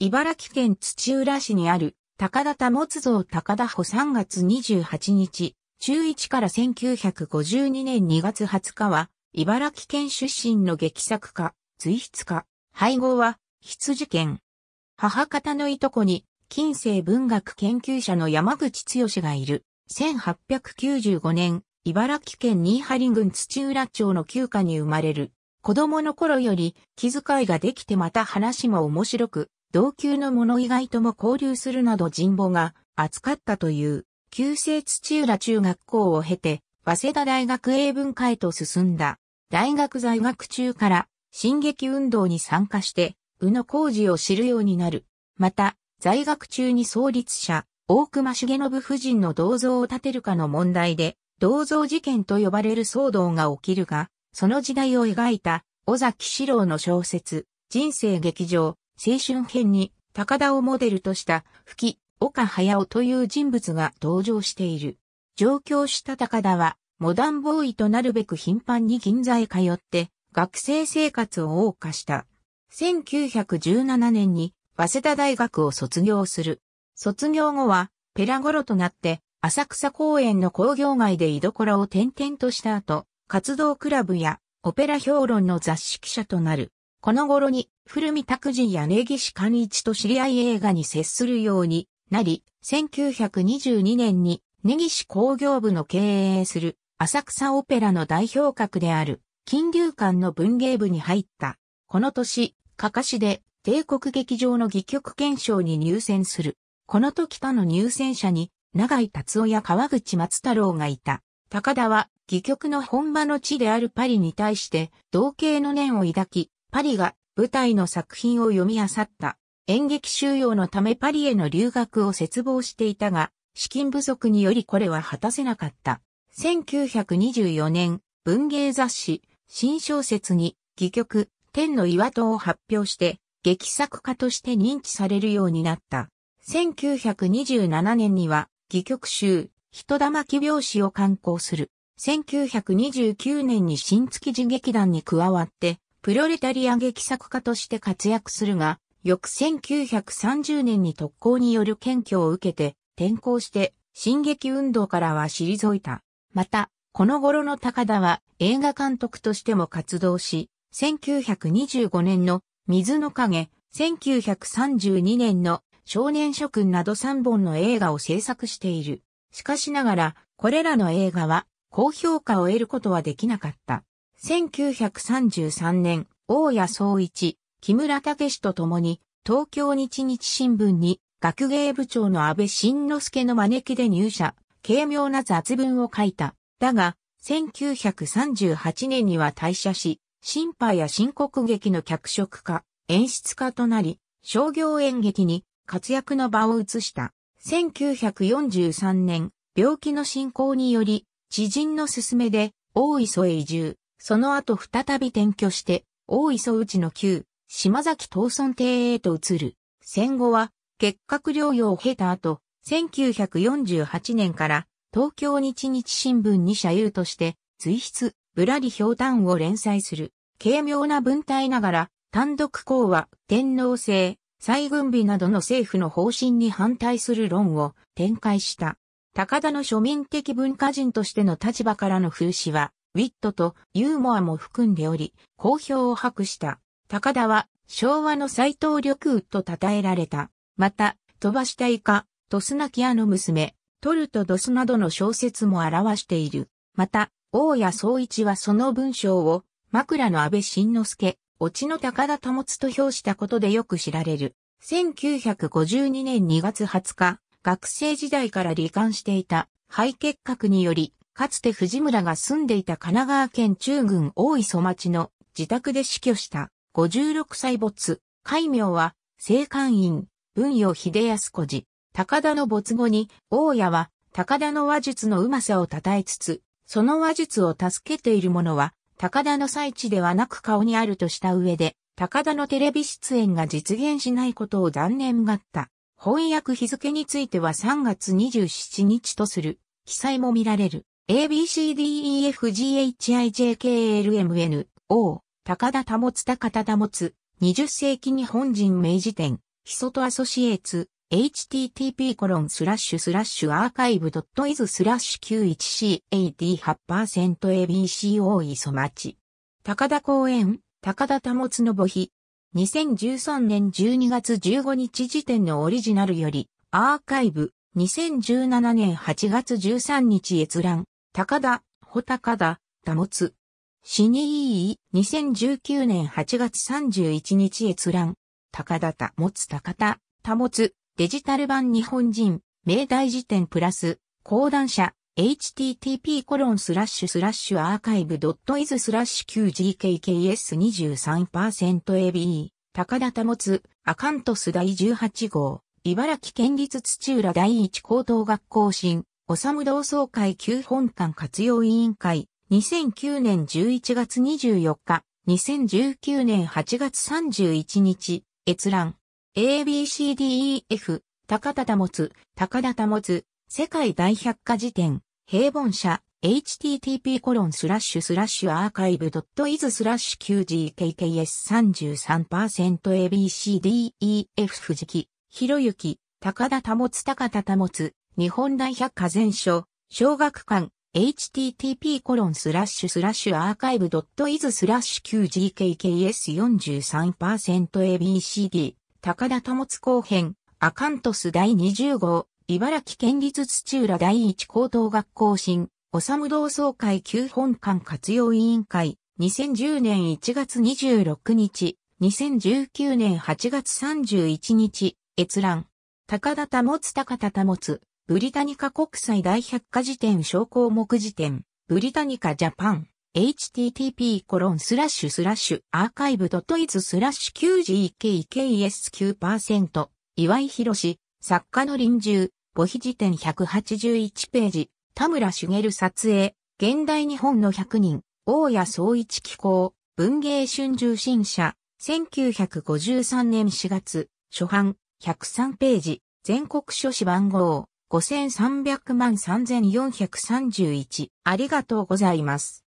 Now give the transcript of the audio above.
茨城県土浦市にある高田保像高田保3月28日、中1から1952年2月20日は、茨城県出身の劇作家、随筆家、配合は、羊県。母方のいとこに、近世文学研究者の山口剛がいる。1895年、茨城県新張郡土浦町の旧家に生まれる。子供の頃より気遣いができてまた話も面白く、同級の者以外とも交流するなど人母がかったという、旧制土浦中学校を経て、早稲田大学英文化へと進んだ。大学在学中から、進撃運動に参加して、宇野浩二を知るようになる。また、在学中に創立者、大隈重信夫人の銅像を建てるかの問題で、銅像事件と呼ばれる騒動が起きるが、その時代を描いた、尾崎史郎の小説、人生劇場、青春編に高田をモデルとした吹き岡駿という人物が登場している。上京した高田はモダンボーイとなるべく頻繁に銀座へ通って学生生活を謳歌した。1917年に早稲田大学を卒業する。卒業後はペラゴロとなって浅草公園の工業街で居所を転々とした後、活動クラブやオペラ評論の雑誌記者となる。この頃に古見拓人や根岸寛一と知り合い映画に接するようになり、1922年に根岸工業部の経営する浅草オペラの代表格である金流館の文芸部に入った。この年、かかしで帝国劇場の戯曲検証に入選する。この時他の入選者に長井達夫や川口松太郎がいた。高田は戯曲の本場の地であるパリに対して同型の念を抱き、パリが舞台の作品を読み漁った。演劇収容のためパリへの留学を切望していたが、資金不足によりこれは果たせなかった。1924年、文芸雑誌、新小説に、戯曲、天の岩戸を発表して、劇作家として認知されるようになった。1927年には、戯曲集、人玉木拍子を刊行する。1929年に新月地劇団に加わって、プロレタリア劇作家として活躍するが、翌1930年に特攻による検挙を受けて、転校して、進撃運動からは退いた。また、この頃の高田は映画監督としても活動し、1925年の水の影、1932年の少年諸君など3本の映画を制作している。しかしながら、これらの映画は高評価を得ることはできなかった。1933年、大谷総一、木村武と共に、東京日日新聞に、学芸部長の安倍晋之助の招きで入社、軽妙な雑文を書いた。だが、1938年には退社し、新派や新国劇の脚色家、演出家となり、商業演劇に活躍の場を移した。1943年、病気の進行により、知人の勧めで、大磯へ移住。その後再び転居して、大磯内の旧、島崎東村邸へと移る。戦後は、結核療養を経た後、1948年から東京日日新聞に社有として、随筆、ぶらりひょを連載する。軽妙な文体ながら、単独講は、天皇制、再軍備などの政府の方針に反対する論を展開した。高田の庶民的文化人としての立場からの風刺は、ウィットとユーモアも含んでおり、好評を博した。高田は昭和の斎藤緑雨と称えられた。また、飛ばしたイカ、ドスナキアの娘、トルトドスなどの小説も表している。また、大谷総一はその文章を、枕の安倍晋之助、おちの高田保つと評したことでよく知られる。1952年2月20日、学生時代から罹患していた肺結核によりかつて藤村が住んでいた神奈川県中郡大磯町の自宅で死去した56歳没。戒名は、生官院、文陽秀康子寺。高田の没後に、大家は、高田の話術のうまさを称えつつ、その話術を助けている者は、高田の最地ではなく顔にあるとした上で、高田のテレビ出演が実現しないことを残念がった。翻訳日付については3月27日とする記載も見られる。ABCDEFGHIJKLMN、O、高田保つ高田保つ、20世紀日本人名治展、ヒソトアソシエーツ、http コロンスラッシュスラッシュアーカイブドットイズスラッシュ 91CAD8%ABCO 磯町。高田公園、高田保つの母碑。2013年12月15日時点のオリジナルより、アーカイブ、2017年8月13日閲覧。高田、穂高田、保つ。死にいい、2019年8月31日閲覧。高田田持つ高田、保つ、デジタル版日本人、明大辞典プラス、講談社、http コロンスラッシュスラッシュアーカイブドットイズスラッシュ q g k k s 2 3 a b 高田保つアカントス第18号茨城県立土浦第一高等学校新おさむ同窓会旧本館活用委員会、2009年11月24日、2019年8月31日、閲覧。ABCDEF、高田保つ、高田保つ、世界大百科事典、平凡社、http コロンスラッシュスラッシュアーカイブドットイズスラッシュ QGKKS33%ABCDEF 藤木、ひろゆき、高田保つ高田保つ、日本大百科全書、小学館、http コロンスラッシュスラッシュアーカイブドットイズスラッシュ q g k k s 4 3 a b c d 高田保後編アカントス第20号茨城県立土浦第一高等学校新む同窓会旧本館活用委員会2010年1月26日2019年8月31日閲覧高田保高田保ブリタニカ国際大百科事典小項目辞典、ブリタニカジャパン、http コロンスラッシュスラッシュアーカイブドトイズスラッシュ9 g k k s 9岩井博士、作家の臨終、母碑辞典181ページ、田村茂撮影、現代日本の100人、大谷総一機構、文芸春秋新社、1953年4月、初版、103ページ、全国書誌番号、5300万3431。ありがとうございます。